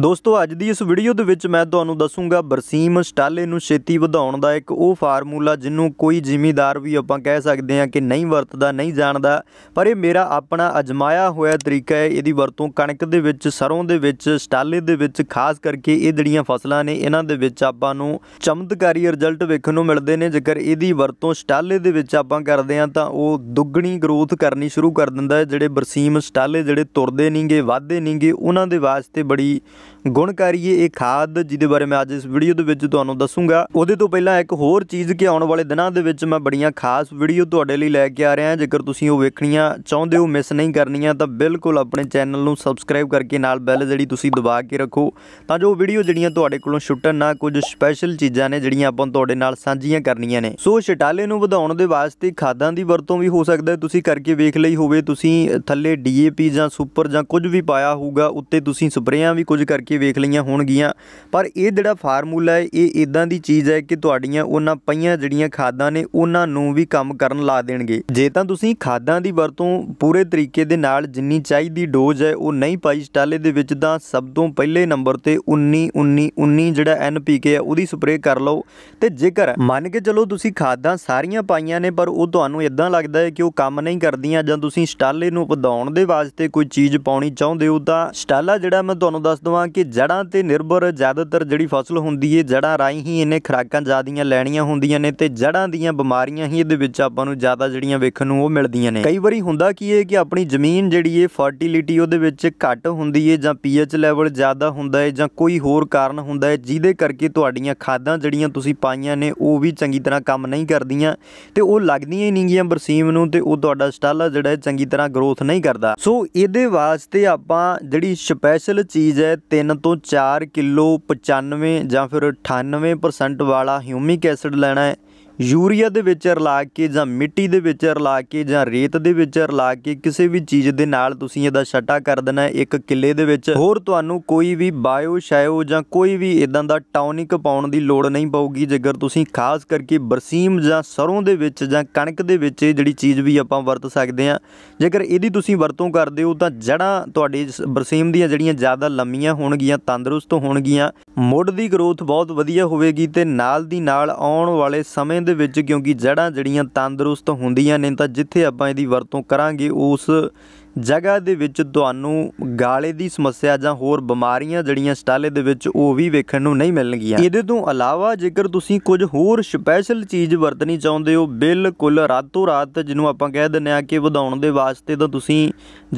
ਦੋਸਤੋ ਅੱਜ ਦੀ ਇਸ ਵੀਡੀਓ ਦੇ ਵਿੱਚ ਮੈਂ ਤੁਹਾਨੂੰ ਦੱਸੂਗਾ ਬਰਸੀਮ ਸਟਾਲੇ ਨੂੰ ਛੇਤੀ ਵਧਾਉਣ ਦਾ ਇੱਕ ਉਹ ਫਾਰਮੂਲਾ ਜਿਹਨੂੰ ਕੋਈ ਜ਼ਿਮੀਦਾਰ ਵੀ ਆਪਾਂ ਕਹਿ ਸਕਦੇ ਹਾਂ ਕਿ ਨਹੀਂ ਵਰਤਦਾ ਨਹੀਂ ਜਾਣਦਾ ਪਰ ਇਹ ਮੇਰਾ ਆਪਣਾ ਅਜਮਾਇਆ ਹੋਇਆ ਤਰੀਕਾ ਹੈ ਇਹਦੀ ਵਰਤੋਂ ਕਣਕ ਦੇ ਵਿੱਚ ਸਰੋਂ ਦੇ ਵਿੱਚ ਸਟਾਲੇ ਦੇ ਵਿੱਚ ਖਾਸ ਕਰਕੇ ਇਹ ਜਿਹੜੀਆਂ ਫਸਲਾਂ ਨੇ ਇਹਨਾਂ ਦੇ ਵਿੱਚ ਆਪਾਂ ਨੂੰ ਚਮਤਕਾਰੀ ਰਿਜ਼ਲਟ ਵੇਖਣ ਨੂੰ ਮਿਲਦੇ ਨੇ ਜੇਕਰ ਇਹਦੀ ਵਰਤੋਂ ਸਟਾਲੇ ਦੇ ਵਿੱਚ ਆਪਾਂ ਕਰਦੇ ਹਾਂ ਤਾਂ ਉਹ ਦੁੱਗਣੀ ਗਰੋਥ ਕਰਨੀ ਸ਼ੁਰੂ ਕਰ ਦਿੰਦਾ ਹੈ ਜਿਹੜੇ ਬਰਸੀਮ ਸਟਾਲੇ ਜਿਹੜੇ ਤੁਰਦੇ ਨਹੀਂਗੇ ਵਾਧੇ ਨਹੀਂਗੇ ਉਹਨਾਂ ਦੇ ਵਾਸਤੇ ਬੜੀ ਗੁਣਕਾਰੀ ਇਹ ਖਾਦ ਜਿਹਦੇ ਬਾਰੇ ਮੈਂ ਅੱਜ ਇਸ ਵੀਡੀਓ ਦੇ ਵਿੱਚ ਤੁਹਾਨੂੰ ਦੱਸੂਗਾ ਉਹਦੇ ਤੋਂ ਪਹਿਲਾਂ ਇੱਕ ਹੋਰ ਚੀਜ਼ ਕਿ ਆਉਣ ਵਾਲੇ ਦਿਨਾਂ ਦੇ ਵਿੱਚ ਮੈਂ ਬੜੀਆਂ ਖਾਸ ਵੀਡੀਓ ਤੁਹਾਡੇ ਲਈ ਲੈ ਕੇ ਆ ਰਿਹਾ ਹਾਂ ਜੇਕਰ ਤੁਸੀਂ ਉਹ ਵੇਖਣੀਆਂ ਚਾਹੁੰਦੇ ਹੋ ਮਿਸ ਨਹੀਂ ਕਰਨੀਆਂ ਤਾਂ ਬਿਲਕੁਲ ਆਪਣੇ ਚੈਨਲ ਨੂੰ ਸਬਸਕ੍ਰਾਈਬ ਕਰਕੇ ਨਾਲ ਬੈਲ ਜਿਹੜੀ ਤੁਸੀਂ ਦਬਾ ਕੇ ਰੱਖੋ ਤਾਂ ਜੋ ਵੀਡੀਓ ਜਿਹੜੀਆਂ ਤੁਹਾਡੇ ਕੋਲੋਂ ਛੁੱਟਣ ਨਾ ਕੁਝ ਸਪੈਸ਼ਲ ਚੀਜ਼ਾਂ ਨੇ ਜਿਹੜੀਆਂ ਆਪਾਂ ਤੁਹਾਡੇ ਨਾਲ ਸਾਂਝੀਆਂ ਕਰਨੀਆਂ ਨੇ ਸੋ ਛਟਾਲੇ ਨੂੰ ਵਧਾਉਣ ਦੇ ਵਾਸਤੇ ਖਾਦਾਂ ਦੀ ਵਰਤੋਂ ਵੀ ਹੋ ਸਕਦਾ ਤੁਸੀਂ ਕਰਕੇ ਵੇਖ ਲਈ ਹੋਵੇ ਤੁਸੀਂ ਥੱਲੇ ਡੀਏਪੀ ਜਾਂ ਸੁਪਰ ਜਾਂ ਕੁਝ ਵੀ ਪਾਇਆ ਹੋਊਗਾ ਉੱਤੇ ਤੁਸੀਂ ਸਪਰੇਆਂ ਵੀ ਕੁਝ ਕਰਕੇ ਵੇਖ ਲਈਆਂ ਹੋਣਗੀਆਂ ਪਰ ਇਹ ਜਿਹੜਾ ਫਾਰਮੂਲਾ ਹੈ ਇਹ ਇਦਾਂ ਦੀ ਚੀਜ਼ ਹੈ ਕਿ ਤੁਹਾਡੀਆਂ ਉਹਨਾਂ ਪਈਆਂ ਜਿਹੜੀਆਂ ਖਾਦਾਂ ਨੇ ਉਹਨਾਂ ਨੂੰ ਵੀ ਕੰਮ ਕਰਨ ਲਾ ਦੇਣਗੇ ਜੇ ਤਾਂ ਤੁਸੀਂ ਖਾਦਾਂ ਦੀ ਵਰਤੋਂ ਪੂਰੇ ਤਰੀਕੇ ਦੇ ਨਾਲ ਜਿੰਨੀ ਚਾਹੀਦੀ ਡੋਜ਼ ਹੈ ਉਹ ਨਹੀਂ ਪਾਈ ਸਟਾਲੇ ਦੇ ਵਿੱਚ ਤਾਂ ਸਭ ਤੋਂ ਪਹਿਲੇ ਨੰਬਰ ਤੇ 19 19 19 ਜਿਹੜਾ ਐਨਪੀਕੇ ਹੈ ਉਹਦੀ ਸਪਰੇਅ ਕਰ ਲਓ ਤੇ ਜੇਕਰ ਮੰਨ ਕੇ ਚਲੋ ਤੁਸੀਂ ਖਾਦਾਂ ਸਾਰੀਆਂ ਪਾਈਆਂ ਨੇ ਪਰ ਉਹ ਤੁਹਾਨੂੰ ਇਦਾਂ ਲੱਗਦਾ ਹੈ ਕਿ ਉਹ ਕੰਮ ਨਹੀਂ ਕਰਦੀਆਂ ਜਾਂ ਤੁਸੀਂ ਸਟਾਲੇ ਨੂੰ ਵਧਾਉਣ ਦੇ ਵਾਸਤੇ ਕੋਈ ਚੀਜ਼ ਪਾਉਣੀ ਚਾਹੁੰਦੇ ਹੋ ਤਾਂ ਸਟਾਲਾ ਜਿਹੜਾ ਮੈਂ ਤੁਹਾਨੂੰ ਦੱਸ ਦਵਾਂ ਹਾਂ ਕਿ ਜੜਾਂ ਤੇ ਨਿਰਭਰ ਜ਼ਿਆਦਾਤਰ ਜਿਹੜੀ ਫਸਲ ਹੁੰਦੀ ਏ ਜੜਾਂ ਰਾਹੀਂ ਹੀ ਇਹਨੇ ਖਰਾਕਾਂ ਜ਼ਿਆਦੀਆਂ ਲੈਣੀਆਂ ਹੁੰਦੀਆਂ ਨੇ ਤੇ ਜੜਾਂ ਦੀਆਂ ਬਿਮਾਰੀਆਂ ਹੀ ਇਹਦੇ ਵਿੱਚ ਆਪਾਂ ਨੂੰ ਜ਼ਿਆਦਾ ਜਿਹੜੀਆਂ ਵੇਖਣ ਨੂੰ ਉਹ ਮਿਲਦੀਆਂ ਨੇ ਕਈ ਵਾਰੀ ਹੁੰਦਾ ਕੀ ਏ ਕਿ ਆਪਣੀ ਜ਼ਮੀਨ ਜਿਹੜੀ ਏ ਫਰਟੀਲਿਟੀ ਉਹਦੇ ਵਿੱਚ ਘੱਟ ਹੁੰਦੀ ਏ ਜਾਂ ਪੀਐਚ ਲੈਵਲ ਜ਼ਿਆਦਾ ਹੁੰਦਾ ਏ ਜਾਂ ਕੋਈ ਹੋਰ ਕਾਰਨ ਹੁੰਦਾ ਏ ਜਿਹਦੇ ਕਰਕੇ ਤੁਹਾਡੀਆਂ ਖਾਦਾਂ ਜਿਹੜੀਆਂ ਤੁਸੀਂ ਪਾਈਆਂ ਨੇ ਉਹ ਵੀ ਚੰਗੀ ਤਰ੍ਹਾਂ ਕੰਮ ਨਹੀਂ ਕਰਦੀਆਂ ਤੇ ਉਹ ਲੱਗਦੀਆਂ ਹੀ ਨਹੀਂਗੀਆਂ ਬਰਸੀਮ ਨੂੰ ਤੇ ਉਹ ਤੁਹਾਡਾ ਸਟਾਲਾ ਜਿਹੜਾ ਚੰਗੀ ਤਰ੍ਹਾਂ ਗਰੋਥ ਨਹੀਂ ਕਰਦਾ ਸੋ ਇਹਦੇ ਵਾਸਤੇ ਆਪਾਂ ਜਿਹੜੀ ਸਪੈਸ਼ਲ ਚੀਜ਼ ਹੈ 3 ਤੋਂ 4 ਕਿਲੋ 95 ਜਾਂ ਫਿਰ 98% ਵਾਲਾ ਹਿਊਮਿਕ ਐਸਿਡ ਲੈਣਾ ਹੈ ਯੂਰੀਆ ਦੇ ਵਿੱਚ ਰਲਾ ਕੇ ਜਾਂ ਮਿੱਟੀ ਦੇ ਵਿੱਚ ਰਲਾ ਕੇ ਜਾਂ ਰੇਤ ਦੇ ਵਿੱਚ ਰਲਾ ਕੇ ਕਿਸੇ ਵੀ ਚੀਜ਼ ਦੇ ਨਾਲ ਤੁਸੀਂ ਇਹਦਾ ਛਟਾ ਕਰ ਦੇਣਾ ਇੱਕ ਕਿੱਲੇ ਦੇ ਵਿੱਚ ਹੋਰ ਤੁਹਾਨੂੰ ਕੋਈ ਵੀ ਬਾਇਓ ਸ਼ਾਇਓ ਜਾਂ ਕੋਈ ਵੀ ਇਦਾਂ ਦਾ ਟੌਨਿਕ ਪਾਉਣ ਦੀ ਲੋੜ ਨਹੀਂ ਪਊਗੀ ਜੇਕਰ ਤੁਸੀਂ ਖਾਸ ਕਰਕੇ ਬਰਸੀਮ ਜਾਂ ਸਰੋਂ ਦੇ ਵਿੱਚ ਜਾਂ ਕਣਕ ਦੇ ਵਿੱਚ ਜਿਹੜੀ ਚੀਜ਼ ਵੀ ਆਪਾਂ ਵਰਤ ਸਕਦੇ ਆ ਜੇਕਰ ਇਹਦੀ ਤੁਸੀਂ ਵਰਤੋਂ ਕਰਦੇ ਹੋ ਤਾਂ ਜੜਾਂ ਤੁਹਾਡੇ ਬਰਸੀਮ ਦੀਆਂ ਜਿਹੜੀਆਂ ਜ਼ਿਆਦਾ ਲੰਮੀਆਂ ਹੋਣਗੀਆਂ ਤੰਦਰੁਸਤ ਹੋਣਗੀਆਂ ਮੁੱਢ ਦੀ ਗਰੋਥ ਬਹੁਤ ਵਧੀਆ ਹੋਵੇਗੀ ਤੇ ਨਾਲ ਦੀ ਨਾਲ ਆਉਣ ਵਾਲੇ ਸਮੇਂ ਭੋਜਨ ਦੇ ਵਿੱਚ ਕਿਉਂਕਿ ਜੜਾਂ ਜਿਹੜੀਆਂ ਤੰਦਰੁਸਤ ਹੁੰਦੀਆਂ ਨੇ ਤਾਂ ਜਿੱਥੇ ਆਪਾਂ ਇਹਦੀ ਵਰਤੋਂ ਕਰਾਂਗੇ ਉਸ ਜਗ੍ਹਾ ਦੇ ਵਿੱਚ ਤੁਹਾਨੂੰ ਗਾਲੇ ਦੀ ਸਮੱਸਿਆ ਜਾਂ ਹੋਰ ਬਿਮਾਰੀਆਂ ਜਿਹੜੀਆਂ ਸਟਾਲੇ ਦੇ ਵਿੱਚ ਉਹ ਵੀ ਵੇਖਣ ਨੂੰ ਨਹੀਂ ਮਿਲਣਗੀਆਂ ਇਹਦੇ ਤੋਂ ਇਲਾਵਾ ਜੇਕਰ ਤੁਸੀਂ ਕੁਝ ਹੋਰ ਸਪੈਸ਼ਲ ਚੀਜ਼ ਵਰਤਣੀ ਚਾਹੁੰਦੇ ਹੋ ਬਿਲਕੁਲ ਰਾਤੋਂ ਰਾਤ ਜਿਹਨੂੰ ਆਪਾਂ ਕਹਿ ਦਿੰਨੇ ਆ ਕਿ ਵਧਾਉਣ ਦੇ ਵਾਸਤੇ ਤਾਂ ਤੁਸੀਂ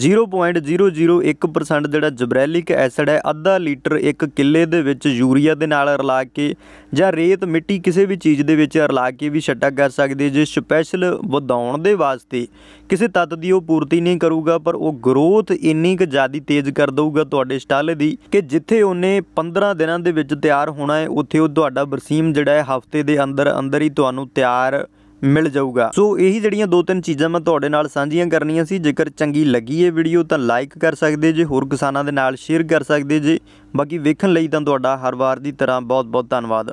0.001% ਜਿਹੜਾ ਜਬਰੈਲਿਕ ਐਸਿਡ ਹੈ ਅੱਧਾ ਲੀਟਰ ਇੱਕ ਕਿੱਲੇ ਦੇ ਵਿੱਚ ਯੂਰੀਆ ਦੇ ਨਾਲ ਰਲਾ ਕੇ ਜਾਂ ਰੇਤ ਮਿੱਟੀ ਕਿਸੇ ਵੀ ਚੀਜ਼ ਦੇ ਵਿੱਚ ਰਲਾ ਕੇ ਵੀ ਛੱਟਾ ਕਰ ਸਕਦੇ ਜੇ ਸਪੈਸ਼ਲ ਵਧਾਉਣ ਦੇ ਵਾਸਤੇ ਕਿਸੇ ਤੱਤ ਦੀ ਉਹ ਪੂਰਤੀ ਨਹੀਂ ਕਰੂਗਾ ਪਰ ਉਹ ਗਰੋਥ ਇੰਨੀ ਕਿ ਜ਼ਿਆਦੀ ਤੇਜ਼ ਕਰ ਦਊਗਾ ਤੁਹਾਡੇ ਸਟਾਲ ਦੀ ਕਿ ਜਿੱਥੇ ਉਹਨੇ 15 ਦਿਨਾਂ ਦੇ ਵਿੱਚ ਤਿਆਰ ਹੋਣਾ ਹੈ ਉੱਥੇ ਉਹ ਤੁਹਾਡਾ ਬਰਸੀਮ ਜਿਹੜਾ ਹੈ ਹਫਤੇ ਦੇ ਅੰਦਰ ਅੰਦਰ ਹੀ ਤੁਹਾਨੂੰ ਤਿਆਰ ਮਿਲ ਜਾਊਗਾ ਸੋ ਇਹੀ ਜਿਹੜੀਆਂ ਦੋ ਤਿੰਨ ਚੀਜ਼ਾਂ ਮੈਂ ਤੁਹਾਡੇ ਨਾਲ ਸਾਂਝੀਆਂ ਕਰਨੀਆਂ ਸੀ ਜੇਕਰ ਚੰਗੀ ਲੱਗੀ ਇਹ ਵੀਡੀਓ ਤਾਂ ਲਾਈਕ ਕਰ ਸਕਦੇ ਜੇ ਹੋਰ ਕਿਸਾਨਾਂ ਦੇ ਨਾਲ ਸ਼ੇਅਰ ਕਰ ਸਕਦੇ ਜੇ ਬਾਕੀ ਵੇਖਣ ਲਈ ਤਾਂ ਤੁਹਾਡਾ ਹਰ ਵਾਰ ਦੀ ਤਰ੍ਹਾਂ ਬਹੁਤ ਬਹੁਤ ਧੰਨਵਾਦ